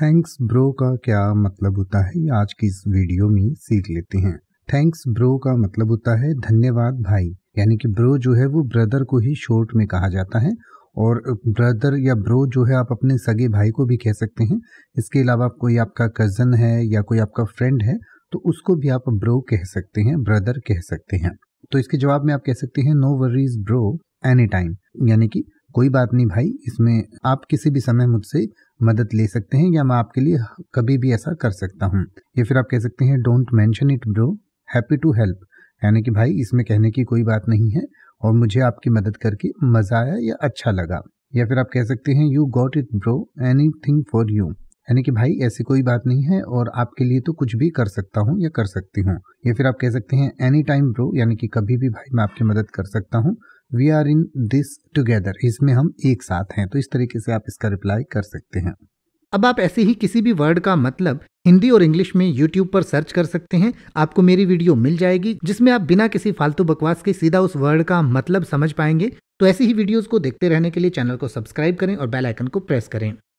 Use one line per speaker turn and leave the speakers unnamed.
thanks bro का क्या मतलब होता है आज की इस वीडियो में सीख लेते हैं थैंक्स ब्रो का मतलब होता है धन्यवाद भाई यानी कि ब्रो जो है वो ब्रदर को ही शॉर्ट में कहा जाता है और ब्रदर या ब्रो जो है आप अपने सगे भाई को भी कह सकते हैं इसके अलावा कोई आपका कज़न है या कोई आपका फ्रेंड है तो उसको भी आप ब्रो कह सकते हैं ब्रदर कह सकते हैं तो इसके जवाब में आप कह सकते हैं no worries bro anytime यानी कि कोई बात नहीं भाई इसमें आप किसी भी समय मुझसे मदद ले सकते हैं या मैं आपके लिए कभी भी ऐसा कर सकता हूँ या फिर आप कह सकते हैं don't mention it bro happy to help यानी कि भाई इसमें कहने की कोई बात नहीं है और मुझे आपकी मदद करके मज़ा आया या अच्छा लगा या फिर आप कह सकते हैं you got it bro anything for you यानी कि भाई ऐसी कोई बात नहीं है और आपके लिए तो कुछ भी कर सकता हूँ या कर सकती हूँ या फिर आप कह सकते हैं एनी टाइम ब्रो यानी कि कभी भी भाई मैं आपकी मदद कर सकता हूँ we are in this together इसमें हम एक साथ हैं तो इस तरीके से आप इसका रिप्लाई कर सकते हैं
अब आप ऐसे ही किसी भी वर्ड का मतलब हिंदी और इंग्लिश में यूट्यूब पर सर्च कर सकते हैं आपको मेरी वीडियो मिल जाएगी जिसमें आप बिना किसी फालतू बकवास के सीधा उस वर्ड का मतलब समझ पाएंगे तो ऐसी ही वीडियोस को देखते रहने के लिए चैनल को सब्सक्राइब करें और बेल आइकन को प्रेस करें